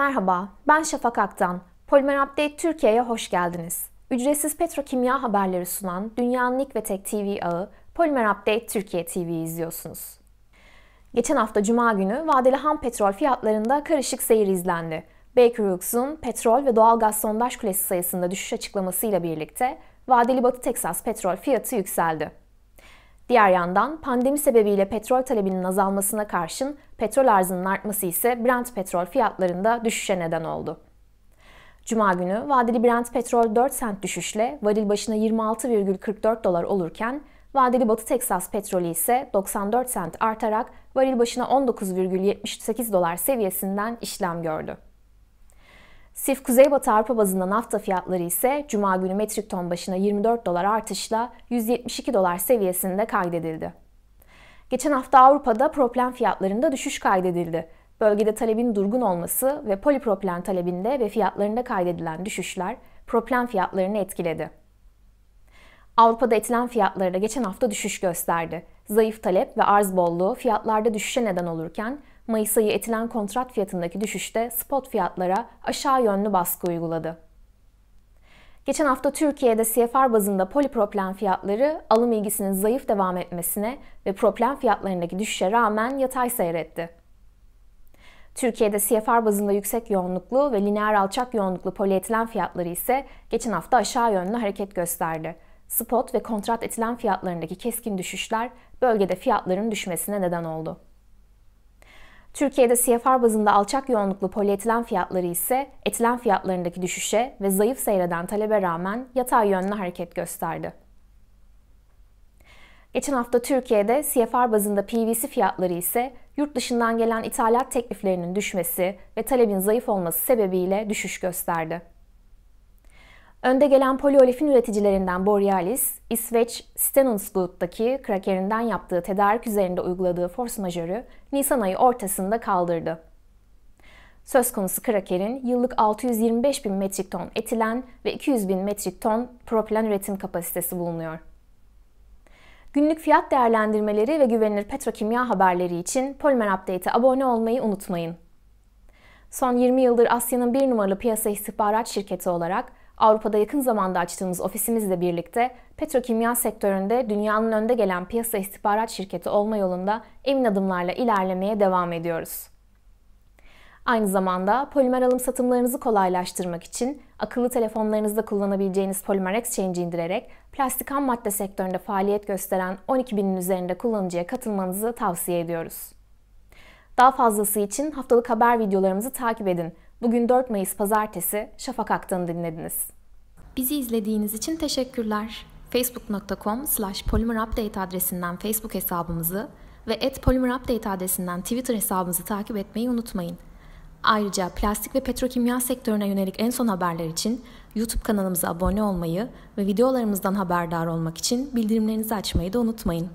Merhaba, ben Şafak Aktan. Polimer Update Türkiye'ye hoş geldiniz. Ücretsiz petrokimya haberleri sunan dünyanın ilk ve tek TV ağı Polimer Update Türkiye TV'yi izliyorsunuz. Geçen hafta Cuma günü vadeli ham petrol fiyatlarında karışık seyir izlendi. Baker Hughes'un petrol ve doğal gaz sondaj kulesi sayısında düşüş açıklamasıyla birlikte vadeli Batı Teksas petrol fiyatı yükseldi. Diğer yandan pandemi sebebiyle petrol talebinin azalmasına karşın petrol arzının artması ise Brent petrol fiyatlarında düşüşe neden oldu. Cuma günü vadeli Brent petrol 4 sent düşüşle varil başına 26,44 dolar olurken vadeli Batı Teksas petrolü ise 94 sent artarak varil başına 19,78 dolar seviyesinden işlem gördü. Sif Kuzeybatı Avrupa bazında nafta fiyatları ise Cuma günü metrik ton başına 24 dolar artışla 172 dolar seviyesinde kaydedildi. Geçen hafta Avrupa'da proplen fiyatlarında düşüş kaydedildi. Bölgede talebin durgun olması ve polipropilen talebinde ve fiyatlarında kaydedilen düşüşler proplen fiyatlarını etkiledi. Avrupa'da etilen fiyatları da geçen hafta düşüş gösterdi. Zayıf talep ve arz bolluğu fiyatlarda düşüşe neden olurken Mayıs ayı etilen kontrat fiyatındaki düşüşte spot fiyatlara aşağı yönlü baskı uyguladı. Geçen hafta Türkiye'de CFR bazında polipropilen fiyatları alım ilgisinin zayıf devam etmesine ve propilen fiyatlarındaki düşüşe rağmen yatay seyretti. Türkiye'de CFR bazında yüksek yoğunluklu ve lineer alçak yoğunluklu polietilen fiyatları ise geçen hafta aşağı yönlü hareket gösterdi. Spot ve kontrat etilen fiyatlarındaki keskin düşüşler bölgede fiyatların düşmesine neden oldu. Türkiye'de CFR bazında alçak yoğunluklu polietilen fiyatları ise etilen fiyatlarındaki düşüşe ve zayıf seyreden talebe rağmen yatay yönlü hareket gösterdi. Geçen hafta Türkiye'de CFR bazında PVC fiyatları ise yurt dışından gelen ithalat tekliflerinin düşmesi ve talebin zayıf olması sebebiyle düşüş gösterdi. Önde gelen poliolefin üreticilerinden Borealis, İsveç Stenungsgut'taki krakerinden yaptığı tedarik üzerinde uyguladığı force majörü Nisan ayı ortasında kaldırdı. Söz konusu krakerin yıllık 625 bin metrik ton etilen ve 200 bin metrik ton propilen üretim kapasitesi bulunuyor. Günlük fiyat değerlendirmeleri ve güvenilir petrokimya haberleri için Polymer Update'e abone olmayı unutmayın. Son 20 yıldır Asya'nın bir numaralı piyasa istihbarat şirketi olarak Avrupa'da yakın zamanda açtığımız ofisimizle birlikte petrokimya sektöründe dünyanın önde gelen piyasa istihbarat şirketi olma yolunda emin adımlarla ilerlemeye devam ediyoruz. Aynı zamanda polimer alım satımlarınızı kolaylaştırmak için akıllı telefonlarınızda kullanabileceğiniz Polimer Exchange indirerek plastik ham madde sektöründe faaliyet gösteren 12 binin üzerinde kullanıcıya katılmanızı tavsiye ediyoruz. Daha fazlası için haftalık haber videolarımızı takip edin. Bugün 4 Mayıs Pazartesi Şafak Aktan'ı dinlediniz. Bizi izlediğiniz için teşekkürler. facebook.com slash polymerupdate adresinden Facebook hesabımızı ve et polymerupdate adresinden Twitter hesabımızı takip etmeyi unutmayın. Ayrıca plastik ve petrokimya sektörüne yönelik en son haberler için YouTube kanalımıza abone olmayı ve videolarımızdan haberdar olmak için bildirimlerinizi açmayı da unutmayın.